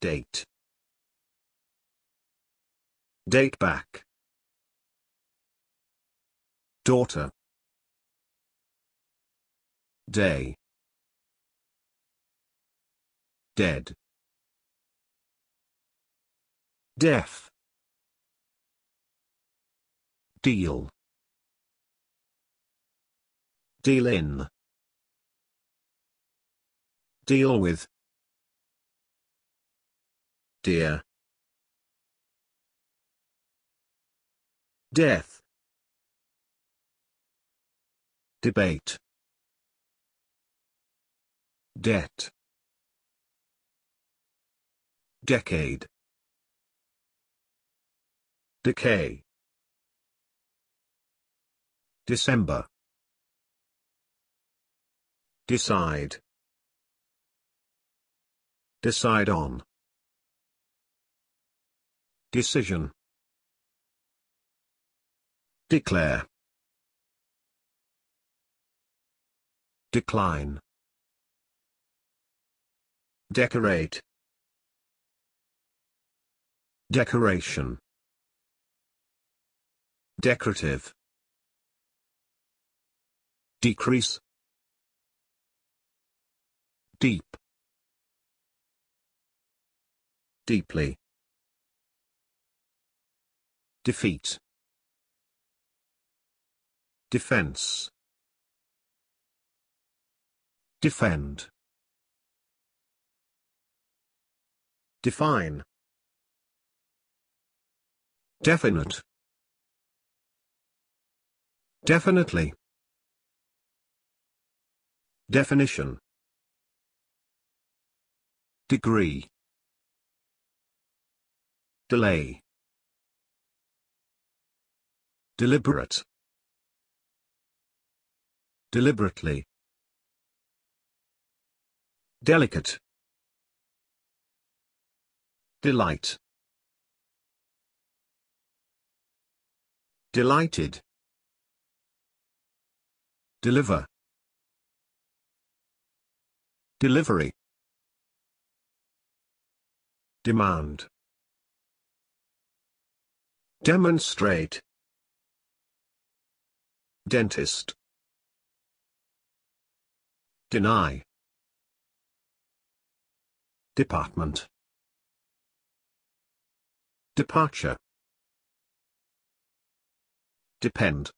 Date. Date back. Daughter. Day. Dead. Deaf. Deal. Deal in. Deal with dear. Death. Debate. Debt. Decade. Decay. December. Decide. Decide on. Decision. Declare. Decline. Decorate. Decoration. Decorative. Decrease. Deep. Deeply defeat defense defend define definite definitely definition degree delay Deliberate. Deliberately. Delicate. Delight. Delighted. Deliver. Delivery. Demand. Demonstrate. Dentist. Deny. Department. Departure. Depend.